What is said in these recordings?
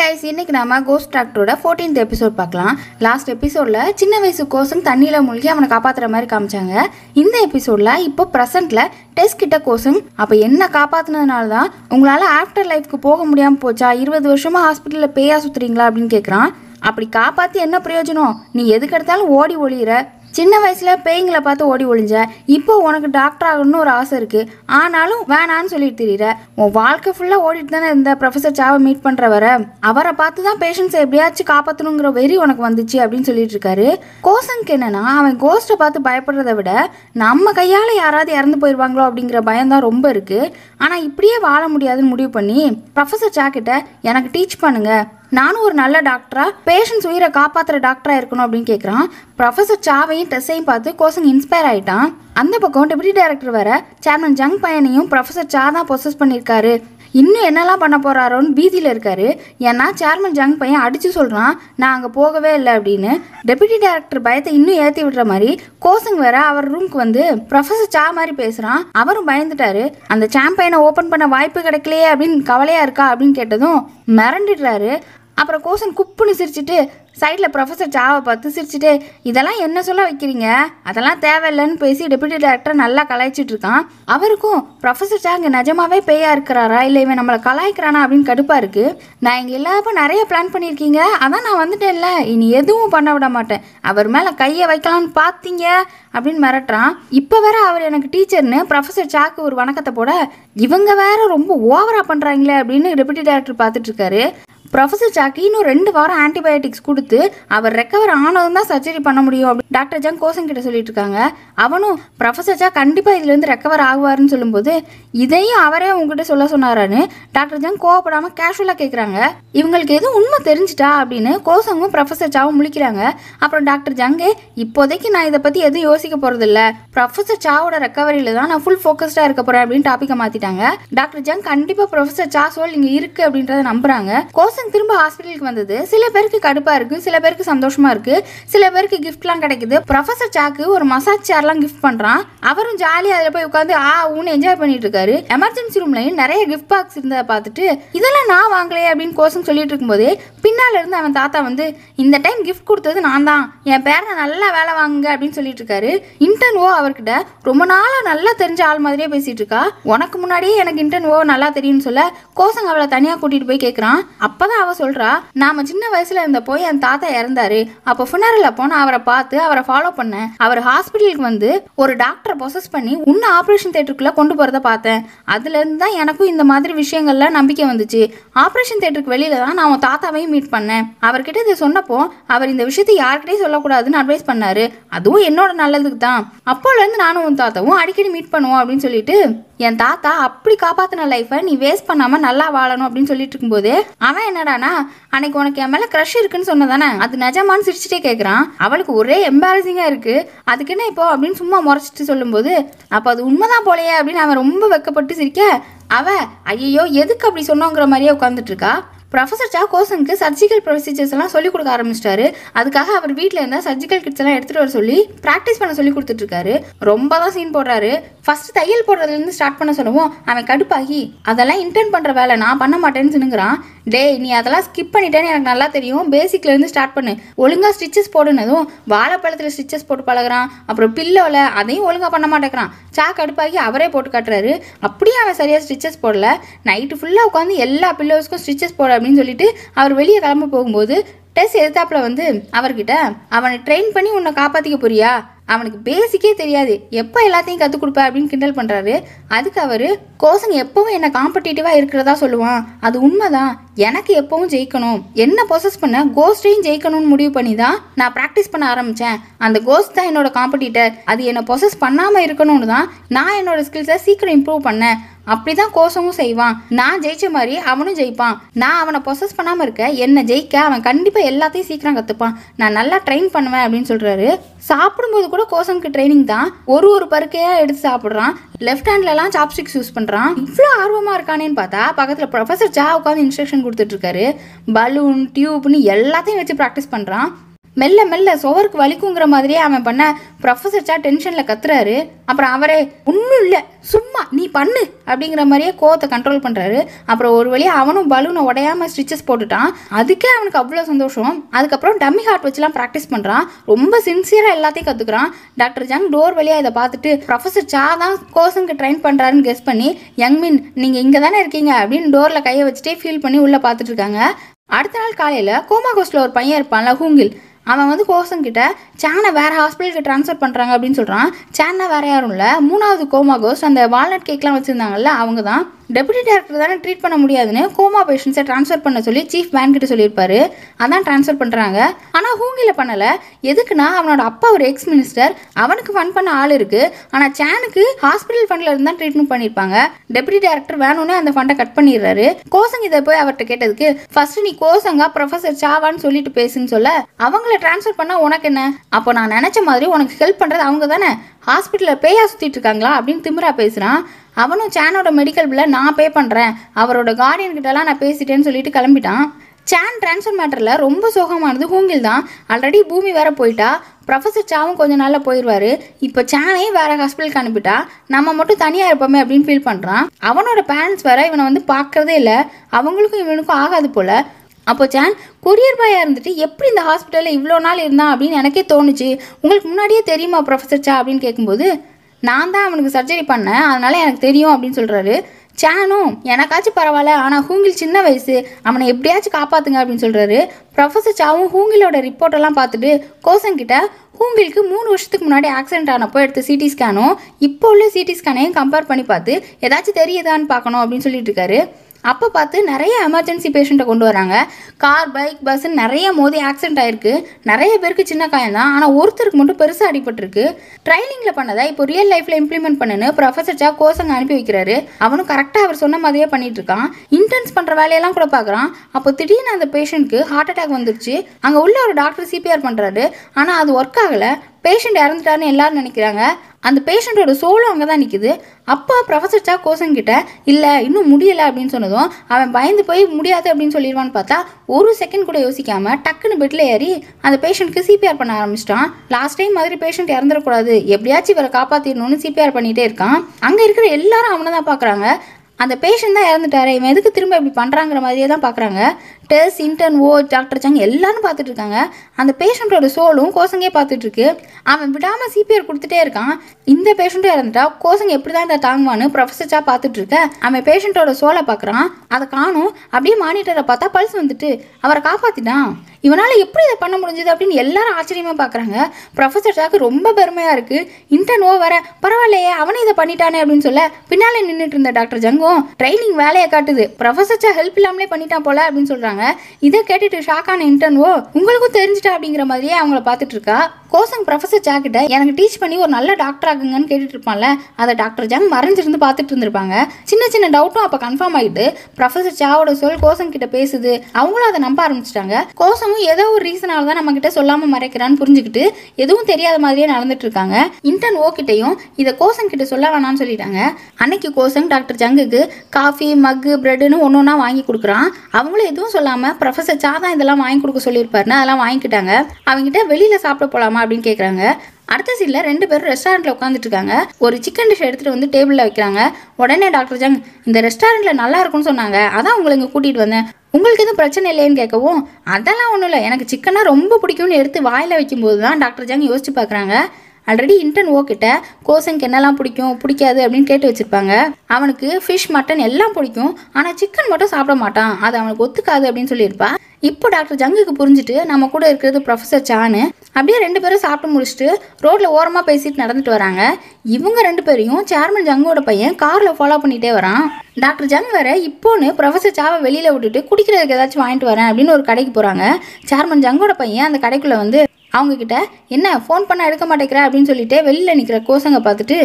guys இன்னைக்கு நாம cost டாக்டரோட ஃபோர்டீன்த் எபிசோட் பார்க்கலாம் லாஸ்ட் எபிசோடில் சின்ன வயசு கோசன் தண்ணியில் மூழ்கி அவனை காப்பாற்றுற மாதிரி காமிச்சாங்க இந்த எபிசோடில் இப்போ ப்ரெசென்ட்டில் டெஸ்ட் கிட்ட கோசம் அப்போ என்ன காப்பாற்றினதுனால தான் உங்களால் ஆஃப்டர் லைஃப்க்கு போக முடியாமல் போச்சா இருபது வருஷமாக ஹாஸ்பிட்டலில் பேயா சுற்றுறீங்களா அப்படின்னு கேட்குறான் அப்படி காப்பாற்றி என்ன பிரயோஜனம் நீ எதுக்கு எடுத்தாலும் ஓடி ஒளியிற சின்ன வயசில் பேய்களை பார்த்து ஓடி ஒழிஞ்ச இப்போ உனக்கு டாக்டர் ஆகணும்னு ஒரு ஆசை இருக்குது ஆனாலும் வேணான்னு சொல்லிட்டு திரியிற உன் வாழ்க்கை ஃபுல்லாக ஓடிட்டு தானே இந்த ப்ரொஃபஸர் சாவை மீட் பண்ணுற வர அவரை பார்த்து தான் பேஷண்ட்ஸை எப்படியாச்சும் காப்பாற்றணுங்கிற வெறி உனக்கு வந்துச்சு அப்படின்னு சொல்லிட்டு இருக்காரு கோசங்க் என்னன்னா அவன் கோஸ்ட்டை பார்த்து பயப்படுறத விட நம்ம கையால் யாராவது இறந்து போயிடுவாங்களோ அப்படிங்கிற பயம் தான் ரொம்ப இருக்குது ஆனால் இப்படியே வாழ முடியாதுன்னு முடிவு பண்ணி ப்ரொஃபஸர் சாக்கிட்ட எனக்கு டீச் பண்ணுங்கள் நானும் ஒரு நல்ல டாக்டராக பேஷண்ட்ஸ் உயிரை காப்பாற்றுற டாக்டராக இருக்கணும் அப்படின்னு கேட்குறான் ப்ரொஃபஸர் சாவையும் டெஸ்ஸையும் பார்த்து கோசங்க இன்ஸ்பயர் ஆகிட்டான் அந்த பக்கம் டெபுட்டி டைரக்டர் வர சேர்மன் ஜங் பையனையும் ப்ரொஃபஸர் சா தான் ப்ரொசஸ் பண்ணியிருக்காரு இன்னும் என்னெல்லாம் பண்ண போகிறாரோன்னு பீதியில் இருக்காரு ஏன்னா சேர்மன் ஜங் பையன் அடித்து சொல்கிறான் நான் அங்கே போகவே இல்லை அப்படின்னு டெபுட்டி டைரக்டர் பயத்தை இன்னும் ஏற்றி விடுற மாதிரி கோசங் வேற அவர் ரூம்க்கு வந்து ப்ரொஃபஸர் சா மாதிரி பேசுகிறான் அவரும் பயந்துட்டாரு அந்த சாம்பையனை ஓப்பன் பண்ண வாய்ப்பு கிடைக்கலையே அப்படின்னு கவலையாக இருக்கா அப்படின்னு கேட்டதும் மிரண்டுடுறாரு அப்புறம் கோசன் குப்புன்னு சிரிச்சுட்டு சைடில் ப்ரொஃபஸர் சாவை பார்த்து சிரிச்சுட்டு இதெல்லாம் என்ன சொல்ல வைக்கிறீங்க அதெல்லாம் தேவையில்லைன்னு பேசி டெபுட்டி டேரக்டர் நல்லா கலாய்ச்சிட்டு இருக்கான் அவருக்கும் ப்ரொஃபஸர் சா இங்கே நிஜமாவே பேயா இருக்கிறாரா இல்லை இவன் நம்மளை கலாய்க்கிறானா அப்படின்னு கடுப்பாக இருக்குது நான் இங்கே இல்லாதப்ப நிறைய பிளான் பண்ணியிருக்கீங்க அதான் நான் வந்துட்டேன்ல இனி எதுவும் பண்ண விட மாட்டேன் அவர் மேலே கையை வைக்கலாம்னு பார்த்தீங்க அப்படின்னு மிரட்டுறான் இப்போ வேற அவர் எனக்கு டீச்சர்னு ப்ரொஃபஸர் சாக்கு ஒரு வணக்கத்தை போட இவங்க வேற ரொம்ப ஓவரா பண்ணுறாங்களே அப்படின்னு டெபுட்டி டேரக்டர் பார்த்துட்டு இருக்காரு ப்ரொஃபஸர் ஜாக்கி இன்னும் ரெண்டு வாரம் ஆன்டிபயோட்டிக்ஸ் கொடுத்து அவர் ரெக்கவர் ஆனதும் தான் சர்ஜரி பண்ண முடியும் அப்படின்னு டாக்டர் ஜாங் கோசன் கிட்ட சொல்லிட்டு இருக்காங்க அவனும் ப்ரொஃபஸர் ஜா கண்டிப்பாக இதுலேருந்து ரெக்கவர் ஆகுவார்னு சொல்லும்போது இதையும் அவரே உங்ககிட்ட சொல்ல சொன்னாரான்னு டாக்டர் ஜாங் கோவப்படாமல் கேஷுவலாக கேட்குறாங்க இவங்களுக்கு எதுவும் உண்மை தெரிஞ்சிட்டா அப்படின்னு கோசங்கும் ப்ரொஃபஸர் ஜாவும் முழிக்கிறாங்க அப்புறம் டாக்டர் ஜாங்கு இப்போதைக்கு நான் இதை பற்றி எதுவும் யோசிக்க போகிறதில்ல ப்ரொஃபஸர் சாவோட ரெக்கவரியில் தான் நான் ஃபுல் ஃபோக்கஸ்டாக இருக்க போகிறேன் அப்படின்னு டாப்பிக்கை மாற்றிட்டாங்க டாக்டர் ஜாங் கண்டிப்பாக ப்ரொஃபஸர் சா சோல் இங்கே இருக்குது அப்படின்றத நம்புகிறாங்க கோச பர்சன் திரும்ப ஹாஸ்பிட்டலுக்கு வந்தது சில பேருக்கு கடுப்பாக இருக்குது சில பேருக்கு சந்தோஷமாக இருக்குது சில பேருக்கு கிஃப்ட்லாம் கிடைக்குது ப்ரொஃபஸர் சாக்கு ஒரு மசாஜ் சேர்லாம் கிஃப்ட் பண்ணுறான் அவரும் ஜாலியாக அதில் போய் உட்காந்து ஆ ஊன்னு என்ஜாய் பண்ணிட்டு இருக்காரு எமர்ஜென்சி ரூம்லையும் நிறைய கிஃப்ட் பாக்ஸ் இருந்ததை பார்த்துட்டு இதெல்லாம் நான் வாங்கலையே அப்படின்னு கோசம் சொல்லிட்டு இருக்கும்போது பின்னால் இருந்து அவன் தாத்தா வந்து இந்த டைம் கிஃப்ட் கொடுத்தது நான் தான் என் பேரனை நல்லா வேலை வாங்குங்க அப்படின்னு சொல்லிட்டு இருக்காரு இன்டர்ன் ஓ அவர்கிட்ட ரொம்ப நாளாக நல்லா தெரிஞ்ச ஆள் மாதிரியே பேசிட்டு இருக்கா உனக்கு முன்னாடியே எனக்கு இன்டர்ன் ஓ நல்லா தெரியும்னு சொல்ல கோசங்க அவளை தனியாக கூட்டிகிட்டு போய் கேட்குறான் அப்போ அப்போதான் அவ சொல்கிறா நாம சின்ன வயசில் போய் என் தாத்தா இறந்தாரு அப்போ ஃபுனரில் போன அவரை பார்த்து அவரை ஃபாலோ பண்ணேன் அவர் ஹாஸ்பிட்டலுக்கு வந்து ஒரு டாக்டரை ப்ரொசஸ் பண்ணி இன்னும் ஆப்ரேஷன் தேட்டருக்குள்ளே கொண்டு போகிறத பார்த்தேன் அதுலேருந்து தான் எனக்கும் இந்த மாதிரி விஷயங்கள்ல நம்பிக்கை வந்துச்சு ஆப்ரேஷன் தேட்டருக்கு வெளியில தான் நான் உன் தாத்தாவையும் மீட் பண்ணேன் அவர்கிட்ட இதை சொன்னப்போ அவர் இந்த விஷயத்தை யார்கிட்டையும் சொல்லக்கூடாதுன்னு அட்வைஸ் பண்ணாரு அதுவும் என்னோட நல்லதுக்கு தான் அப்போலேருந்து நானும் உன் தாத்தாவும் அடிக்கடி மீட் பண்ணுவோம் அப்படின்னு சொல்லிட்டு என் தாத்தா அப்படி காப்பாற்றின லைஃப்பை நீ வேஸ்ட் பண்ணாமல் நல்லா வாழணும் அப்படின்னு சொல்லிட்டு இருக்கும்போது அவன் என்னடானா அன்னைக்கு உனக்கு என் மேலே க்ரஷ் இருக்குன்னு சொன்னதானே அது நிஜமானு சிரிச்சுட்டே கேட்குறான் அவளுக்கு ஒரே எம்பாரசிங்காக இருக்குது அதுக்கு என்ன இப்போ அப்படின்னு சும்மா முறைச்சிட்டு சொல்லும்போது அப்போ அது உண்மைதான் போலையே அப்படின்னு அவன் ரொம்ப வெக்கப்பட்டு சிரிக்க அவ ஐயோ எதுக்கு அப்படி சொன்னோங்கிற மாதிரியே உட்காந்துட்டு இருக்கா ப்ரொஃபஸர் ஜா கோசனுக்கு சர்ஜிக்கல் ப்ரொசீஜர்ஸ் எல்லாம் சொல்லிக் கொடுக்க ஆரம்பிச்சிட்டாரு அதுக்காக அவர் வீட்டில் இருந்தால் சர்ஜிக்கல் கிட்ஸ் எல்லாம் எடுத்துகிட்டு வர சொல்லி ப்ராக்டிஸ் பண்ண சொல்லி கொடுத்துட்ருக்காரு ரொம்ப தான் சீன் போடுறாரு ஃபஸ்ட்டு தையல் போடுறதுலேருந்து ஸ்டார்ட் பண்ண சொல்லவும் அவன் கடுப்பாகி அதெல்லாம் இன்டர்ன் பண்ணுற வேலை நான் பண்ண மாட்டேன்னு சொன்னுங்கிறான் டேய் நீ அதெல்லாம் ஸ்கிப் பண்ணிட்டேன்னு எனக்கு நல்லா தெரியும் பேசிக்லேருந்து ஸ்டார்ட் பண்ணு ஒழுங்காக ஸ்டிச்சஸ் போடுனதும் வாழைப்பழத்தில் ஸ்டிச்சஸ் போட்டு பழகிறான் அப்புறம் பில்லோவில் அதையும் ஒழுங்காக பண்ண மாட்டேங்கிறான் சாக் அடுப்பாக்கி அவரே போட்டு காட்டுறாரு அப்படியே அவன் சரியாக ஸ்டிச்சஸ் போடல நைட்டு ஃபுல்லாக உட்காந்து எல்லா பில்லோஸ்க்கும் ஸ்டிச்சஸ் போட அப்படின்னு சொல்லிட்டு அவர் வெளியே கிளம்ப போகும்போது டெஸ் எடுத்தாப்புல வந்து அவர்கிட்ட அவனை ட்ரெயின் பண்ணி உன்னை காப்பாற்றிக்க போறியா அவனுக்கு பேசிக்கே தெரியாது எப்போ எல்லாத்தையும் கற்றுக் கொடுப்ப அப்படின்னு கிண்டல் பண்ணுறாரு அதுக்கு அவர் கோசன் எப்பவும் என்னை காம்படிட்டிவாக இருக்கிறதா சொல்லுவான் அது உண்மைதான் எனக்கு எப்பவும் ஜெயிக்கணும் என்ன ப்ரொசஸ் பண்ண கோஸ்டையும் ஜெயிக்கணும்னு முடிவு பண்ணி தான் நான் ப்ராக்டிஸ் பண்ண ஆரம்பித்தேன் அந்த கோஸ்ட் தான் என்னோட காம்படிட்டர் அது என்னை ப்ரொசஸ் பண்ணாமல் இருக்கணும்னு தான் நான் என்னோட ஸ்கில்ஸை சீக்கிரம் இம்ப்ரூவ் பண்ணேன் அப்படிதான் கோஷமும் செய்வான் நான் ஜெயிச்ச மாதிரி அவனும் ஜெயிப்பான் நான் அவனை ப்ரொசஸ் பண்ணாமல் இருக்க என்னை ஜெயிக்க அவன் கண்டிப்பாக எல்லாத்தையும் சீக்கிரம் கற்றுப்பான் நான் நல்லா ட்ரெயின் பண்ணுவேன் அப்படின்னு சொல்கிறாரு சாப்பிடும்போது கூட கோசமுக்கு ட்ரைனிங் தான் ஒரு ஒரு பருக்கையாக எடுத்து சாப்பிட்றான் லெஃப்ட் ஹேண்ட்லலாம் சாப்ஸ்டிக்ஸ் யூஸ் பண்ணுறான் இவ்வளோ ஆர்வமாக இருக்கானேன்னு பார்த்தா பக்கத்தில் ப்ரொஃபஸர் ஜா உட்காந்து இன்ஸ்ட்ரக்ஷன் கொடுத்துட்ருக்காரு பலூன் டியூப்னு எல்லாத்தையும் வச்சு ப்ராக்டிஸ் பண்ணுறான் மெல்ல மெல்ல சுவருக்கு வலிக்குங்கிற மாதிரியே அவன் பண்ண ப்ரொஃபஸர் சா டென்ஷனில் கத்துறாரு அப்புறம் அவரே ஒன்றும் இல்லை சும்மா நீ பண்ணு அப்படிங்கிற மாதிரியே கோவத்தை கண்ட்ரோல் பண்ணுறாரு அப்புறம் ஒரு வழியாக அவனும் பலூனை உடையாமல் ஸ்டிச்சஸ் போட்டுட்டான் அதுக்கே அவனுக்கு அவ்வளோ சந்தோஷம் அதுக்கப்புறம் டம்மி ஹார்ட் வச்சுலாம் ப்ராக்டிஸ் பண்ணுறான் ரொம்ப சின்சியராக எல்லாத்தையும் கற்றுக்குறான் டாக்டர் ஜங் டோர் வழியாக இதை பார்த்துட்டு ப்ரொஃபஸர் சா தான் கோசங்க ட்ரெயின் பண்ணுறாருன்னு கெஸ் பண்ணி யங் மீன் நீங்கள் இங்கே தானே இருக்கீங்க அப்படின்னு டோரில் கையை வச்சுட்டே ஃபீல் பண்ணி உள்ளே பார்த்துட்டு இருக்காங்க அடுத்த நாள் காலையில் கோமாகோஸில் ஒரு பையன் இருப்பான்ல ஹூங்கில் அவன் வந்து கிட்ட சேனை வேறு ஹாஸ்பிட்டலுக்கு ட்ரான்ஸ்ஃபர் பண்ணுறாங்க அப்படின்னு சொல்கிறான் சேனை வேறு யாரும் இல்லை மூணாவது கோமா கோஸ்ட் அந்த வால்நட் கேக்லாம் வச்சுருந்தாங்கல்ல அவங்க தான் டெபுட்டி டேரக்டர் தானே ட்ரீட் பண்ண முடியாதுன்னு கோமா பேஷண்ட்ஸை ட்ரான்ஸ்ஃபர் பண்ண சொல்லி சீஃப் கிட்ட சொல்லியிருப்பாரு அதான் ட்ரான்ஸ்ஃபர் பண்ணுறாங்க ஆனால் ஹூங்கில பண்ணலை எதுக்குன்னா அவனோட அப்பா ஒரு எக்ஸ் மினிஸ்டர் அவனுக்கு ஃபண்ட் பண்ண ஆள் இருக்குது ஆனால் சேனுக்கு ஹாஸ்பிட்டல் ஃபண்டில் இருந்தால் ட்ரீட்மெண்ட் பண்ணியிருப்பாங்க டெபுட்டி டேரக்டர் வேணும்னே அந்த ஃபண்டை கட் பண்ணிடுறாரு கோசங்க இதை போய் அவர்கிட்ட கேட்டதுக்கு ஃபர்ஸ்ட் நீ கோசங்கா ப்ரொஃபசர் சாவான்னு சொல்லிட்டு பேசுன்னு சொல்ல அவங்கள ட்ரான்ஸ்ஃபர் பண்ணால் உனக்கு என்ன அப்போ நான் நினச்ச மாதிரி உனக்கு ஹெல்ப் பண்ணுறது அவங்க தானே ஹாஸ்பிட்டலில் பேயா சுற்றிட்டு இருக்காங்களா அப்படின்னு திமுறா பேசுகிறான் அவனும் சேனோட மெடிக்கல் பில்லை நான் பே பண்ணுறேன் அவரோட கார்டியன்கிட்டலாம் நான் பேசிட்டேன்னு சொல்லிட்டு கிளம்பிட்டான் சேன் டிரான்ஸ்ஃபர் மேட்டரில் ரொம்ப சோகமானது ஹூங்கில் தான் ஆல்ரெடி பூமி வேற போயிட்டா ப்ரொஃபஸர் சாவும் கொஞ்சம் நாளில் போயிடுவார் இப்போ சேனே வேறு ஹாஸ்பிட்டலுக்கு அனுப்பிட்டா நம்ம மட்டும் தனியாக இருப்போமே அப்படின்னு ஃபீல் பண்ணுறான் அவனோட பேரண்ட்ஸ் வேற இவனை வந்து பார்க்குறதே இல்லை அவங்களுக்கும் இவனுக்கும் ஆகாது போல் அப்போ சேன் கொரியர் பாயாக இருந்துட்டு எப்படி இந்த ஹாஸ்பிட்டலில் இவ்வளோ நாள் இருந்தான் அப்படின்னு எனக்கே தோணுச்சு உங்களுக்கு முன்னாடியே தெரியுமா ப்ரொஃபஸர் சா அப்படின்னு கேட்கும்போது நான் தான் அவனுக்கு சர்ஜரி பண்ணேன் அதனால் எனக்கு தெரியும் அப்படின்னு சொல்கிறாரு சேனும் எனக்காச்சும் பரவாயில்ல ஆனால் ஹூங்கில் சின்ன வயசு அவனை எப்படியாச்சும் காப்பாற்றுங்க அப்படின்னு சொல்கிறாரு ப்ரொஃபஸர் சாவும் ஹூங்கிலோட ரிப்போர்ட்டெல்லாம் பார்த்துட்டு கோசன் கிட்ட ஹூங்கிலுக்கு மூணு வருஷத்துக்கு முன்னாடி ஆக்சிடென்ட் ஆனப்போ எடுத்த சிடி ஸ்கேனும் இப்போ உள்ள சிடி ஸ்கேனையும் கம்பேர் பண்ணி பார்த்து ஏதாச்சும் தெரியுதான்னு பார்க்கணும் அப்படின்னு சொல்லிட்டு இருக்காரு அப்போ பார்த்து நிறைய எமர்ஜென்சி பேஷண்ட்டை கொண்டு வராங்க கார் பைக் பஸ் நிறைய மோதி ஆக்சிடென்ட் ஆயிருக்கு நிறைய பேருக்கு சின்ன காயம் தான் ஆனால் ஒருத்தருக்கு மட்டும் பெருசாக அடிபட்டிருக்கு ட்ரைனிங்கில் பண்ணதை இப்போ ரியல் லைஃப்பில் இம்ப்ளிமெண்ட் பண்ணுன்னு ப்ரொஃபஸர் ஜா கோசங்க அனுப்பி வைக்கிறாரு அவனும் கரெக்டாக அவர் சொன்ன மாதிரியே பண்ணிட்டு இருக்கான் இன்டர்ன்ஸ் பண்ணுற வேலையெல்லாம் கூட பார்க்குறான் அப்போ திடீர்னு அந்த பேஷண்ட்டுக்கு ஹார்ட் அட்டாக் வந்துருச்சு அங்கே உள்ள ஒரு டாக்டர் சிபிஆர் பண்ணுறாரு ஆனால் அது ஒர்க் ஆகலை பேஷண்ட் இறந்துட்டாருன்னு எல்லாரும் நினைக்கிறாங்க அந்த பேஷண்ட்டோட சோலும் அங்கே தான் நிற்குது அப்பா ப்ரொஃபஸர் சா கோசங்கிட்ட இல்லை இன்னும் முடியலை அப்படின்னு சொன்னதும் அவன் பயந்து போய் முடியாது அப்படின்னு சொல்லிடுவான்னு பார்த்தா ஒரு செகண்ட் கூட யோசிக்காமல் டக்குன்னு பெட்டில் ஏறி அந்த பேஷண்ட்க்கு சிபிஆர் பண்ண ஆரம்பிச்சிட்டான் லாஸ்ட் டைம் மாதிரி பேஷண்ட் இறந்துடக்கூடாது எப்படியாச்சும் இவரை காப்பாற்றிடணும்னு சிபிஆர் பண்ணிகிட்டே இருக்கான் அங்கே இருக்கிற எல்லாரும் அவனை தான் பார்க்குறாங்க அந்த பேஷண்ட் தான் இறந்துட்டாரு இவன் எதுக்கு திரும்ப இப்படி பண்ணுறாங்கிற மாதிரியே தான் பார்க்குறாங்க doctors intern Oh doctor Sung எல்லாரும் பார்த்துட்டு இருக்காங்க அந்த பேஷண்ட்டோட சோலும் கோசங்கே பார்த்துட்டு இருக்கு அவன் விடாமல் சிபிஆர் கொடுத்துட்டே இருக்கான் இந்த பேஷண்ட்டும் இறந்துட்டா கோசங்க எப்படி தான் இதை தாங்குவான்னு ப்ரொஃபஸர்ஸாக பார்த்துட்ருக்க பார்த்துட்டு இருக்க அவன் பேஷண்ட்டோட சோலை பார்க்குறான் அதை காணும் அப்படியே மானிட்டரை பார்த்தா பல்ஸ் வந்துட்டு அவரை காப்பாற்றிட்டான் இவனால் எப்படி இதை பண்ண முடிஞ்சது அப்படின்னு எல்லாரும் ஆச்சரியமாக பார்க்குறாங்க ப்ரொஃபஸர் சாக்கு ரொம்ப பெருமையாக இருக்குது இன்டர்ன் ஓ வர பரவாயில்லையே அவனே இதை பண்ணிட்டானே அப்படின்னு சொல்ல பின்னாலே நின்றுட்டு இருந்த டாக்டர் ஜங்கும் ட்ரைனிங் வேலையை காட்டுது ப்ரொஃபஸர் ஹெல்ப் இல்லாமலே பண்ணிட்டான் போல அப்படின்னு சொல்கிறாங்க இருக்காங்க இதை கேட்டுட்டு ஷாக்கான இன்டர்ன் ஓ உங்களுக்கும் தெரிஞ்சிட்டா அப்படிங்கிற மாதிரியே அவங்கள பார்த்துட்டு இருக்கா கோசங் ப்ரொஃபஸர் சாக்கிட்ட எனக்கு டீச் பண்ணி ஒரு நல்ல டாக்டர் ஆகுங்கன்னு கேட்டுட்டு இருப்பான்ல அதை டாக்டர் ஜாங் மறைஞ்சிருந்து பார்த்துட்டு இருந்திருப்பாங்க சின்ன சின்ன டவுட்டும் அப்போ கன்ஃபார்ம் ஆகிட்டு ப்ரொஃபஸர் சாவோட சொல் கோசம் கிட்ட பேசுது அவங்களும் அதை நம்ப ஆரம்பிச்சிட்டாங்க கோசமும் ஏதோ ஒரு ரீசனால தான் நம்ம கிட்ட சொல்லாமல் மறைக்கிறான்னு புரிஞ்சுக்கிட்டு எதுவும் தெரியாத மாதிரியே நடந்துட்டு இருக்காங்க இன்டர்ன் ஓ கிட்டையும் இதை கோசம் கிட்ட சொல்ல வேணாம்னு சொல்லிட்டாங்க அன்னைக்கு கோசங் டாக்டர் ஜங்குக்கு காஃபி மக்கு பிரெட்னு ஒன்று ஒன்றா வாங்கி கொடுக்குறான் அவங்களும் எதுவும் சொல்ல இல்லாமல் ப்ரொஃபஸர் சாதான் இதெல்லாம் வாங்கி கொடுக்க சொல்லியிருப்பாருன்னு அதெல்லாம் வாங்கிக்கிட்டாங்க அவங்ககிட்ட வெளியில் சாப்பிட போகலாமா அப்படின்னு கேட்குறாங்க அடுத்த சீனில் ரெண்டு பேரும் ரெஸ்டாரண்ட்டில் உட்காந்துட்டு இருக்காங்க ஒரு சிக்கன் டிஷ் எடுத்துகிட்டு வந்து டேபிளில் வைக்கிறாங்க உடனே டாக்டர் ஜங் இந்த ரெஸ்டாரண்ட்டில் நல்லா இருக்கும்னு சொன்னாங்க அதான் உங்களை இங்கே கூட்டிகிட்டு வந்தேன் உங்களுக்கு எதுவும் பிரச்சனை இல்லையேன்னு கேட்கவும் அதெல்லாம் ஒன்றும் இல்லை எனக்கு சிக்கனாக ரொம்ப பிடிக்கும்னு எடுத்து வாயில் வைக்கும்போது தான் டாக்டர் ஜங் யோசிச்சு பார்க்குறாங்க ஆல்ரெடி இன்டர்ன் ஓ கிட்ட என்னெல்லாம் பிடிக்கும் பிடிக்காது அப்படின்னு கேட்டு வச்சுருப்பாங்க அவனுக்கு ஃபிஷ் மட்டன் எல்லாம் பிடிக்கும் ஆனால் சிக்கன் மட்டும் சாப்பிட மாட்டான் அது அவனுக்கு ஒத்துக்காது அப்படின்னு சொல்லியிருப்பா இப்போ டாக்டர் ஜங்குக்கு புரிஞ்சுட்டு நம்ம கூட இருக்கிறது ப்ரொஃபஸர் சானு அப்படியே ரெண்டு பேரும் சாப்பிட்டு முடிச்சுட்டு ரோட்டில் ஓரமாக பேசிட்டு நடந்துட்டு வராங்க இவங்க ரெண்டு பேரையும் சேர்மன் ஜங்கோட பையன் காரில் ஃபாலோ பண்ணிகிட்டே வரான் டாக்டர் ஜங் வேற இப்போன்னு ப்ரொஃபஸர் சாவை வெளியில் விட்டுட்டு குடிக்கிறதுக்கு ஏதாச்சும் வாங்கிட்டு வரேன் அப்படின்னு ஒரு கடைக்கு போகிறாங்க சேர்மன் ஜங்கோட பையன் அந்த கடைக்குள்ளே வந்து அவங்கக்கிட்ட என்ன ஃபோன் பண்ணால் எடுக்க மாட்டேங்கிற அப்படின்னு சொல்லிட்டு வெளியில் நிற்கிற கோசங்க பார்த்துட்டு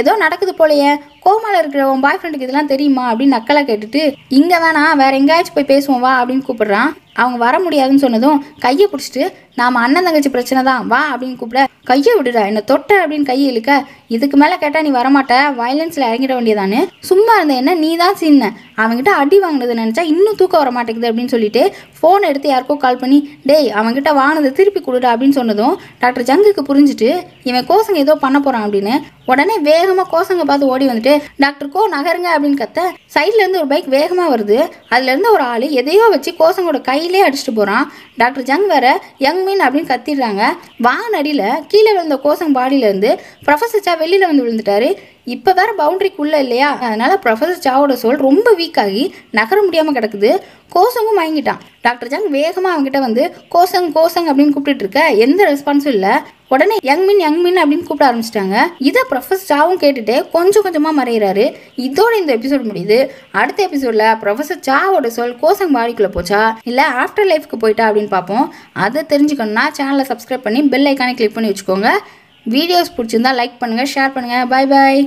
ஏதோ நடக்குது போலயே கோமால இருக்கிற உன் பாய் ஃப்ரெண்டுக்கு இதெல்லாம் தெரியுமா அப்படின்னு நக்கலா கேட்டுட்டு இங்கே வேணா வேற எங்கேயாச்சும் போய் பேசுவோம் வா அப்படின்னு கூப்பிடுறான் அவங்க வர முடியாதுன்னு சொன்னதும் கையை பிடிச்சிட்டு நாம் அண்ணன் தங்கச்சி பிரச்சனை தான் வா அப்படின்னு கூப்பிட கையை விடுடா என்னை தொட்ட அப்படின்னு கையை இழுக்க இதுக்கு மேலே கேட்டால் நீ வரமாட்ட வயலன்ஸில் இறங்கிட வேண்டியதானு சும்மா இருந்த என்ன நீ தான் சின்ன அவங்ககிட்ட அடி வாங்கினது நினச்சா இன்னும் தூக்கம் வர மாட்டேங்குது அப்படின்னு சொல்லிட்டு ஃபோன் எடுத்து யாருக்கோ கால் பண்ணி டேய் அவங்ககிட்ட வாங்கினதை திருப்பி கொடுடா அப்படின்னு சொன்னதும் டாக்டர் ஜங்குக்கு புரிஞ்சுட்டு இவன் கோசங்க ஏதோ பண்ண போகிறான் அப்படின்னு உடனே வே வேகமாக கோசங்க பார்த்து ஓடி வந்துட்டு டாக்டர் கோ நகருங்க அப்படின்னு கத்த சைட்லேருந்து ஒரு பைக் வேகமாக வருது அதுலேருந்து ஒரு ஆள் எதையோ வச்சு கோசங்கோட கையிலே அடிச்சுட்டு போகிறான் டாக்டர் ஜங் வேற யங் மீன் அப்படின்னு கத்திடுறாங்க வான் கீழே விழுந்த கோசங் பாடியிலேருந்து ப்ரொஃபஸர் சா வெளியில் வந்து விழுந்துட்டாரு இப்போ வேறு பவுண்டரிக்குள்ளே இல்லையா அதனால் ப்ரொஃபஸர் சாவோட சோல் ரொம்ப வீக் ஆகி நகர முடியாமல் கிடக்குது கோசங்கும் வாங்கிட்டான் டாக்டர் ஜாங் வேகமாக அவங்ககிட்ட வந்து கோசங் கோசங் அப்படின்னு கூப்பிட்டு இருக்க எந்த ரெஸ்பான்ஸும் இல்லை உடனே யங் மின் யங் மின் அப்படின்னு கூப்பிட ஆரம்பிச்சிட்டாங்க இதை ப்ரொஃபஸர் சாவும் கேட்டுட்டு கொஞ்சம் கொஞ்சமாக மறையிறாரு இதோட இந்த எபிசோட் முடியுது அடுத்த எபிசோடில் ப்ரொஃபஸர் சாவோட சொல் கோசங் பாடிக்குள்ளே போச்சா இல்லை ஆஃப்டர் லைஃப்க்கு போயிட்டா அப்படின்னு பார்ப்போம் அதை தெரிஞ்சுக்கணும்னா சேனலை சப்ஸ்கிரைப் பண்ணி பெல் ஐக்கானே கிளிக் பண்ணி வச்சுக்கோங்க வீடியோஸ் பிடிச்சிருந்தா லைக் பண்ணுங்கள் ஷேர் பண்ணுங்கள் பாய் பாய்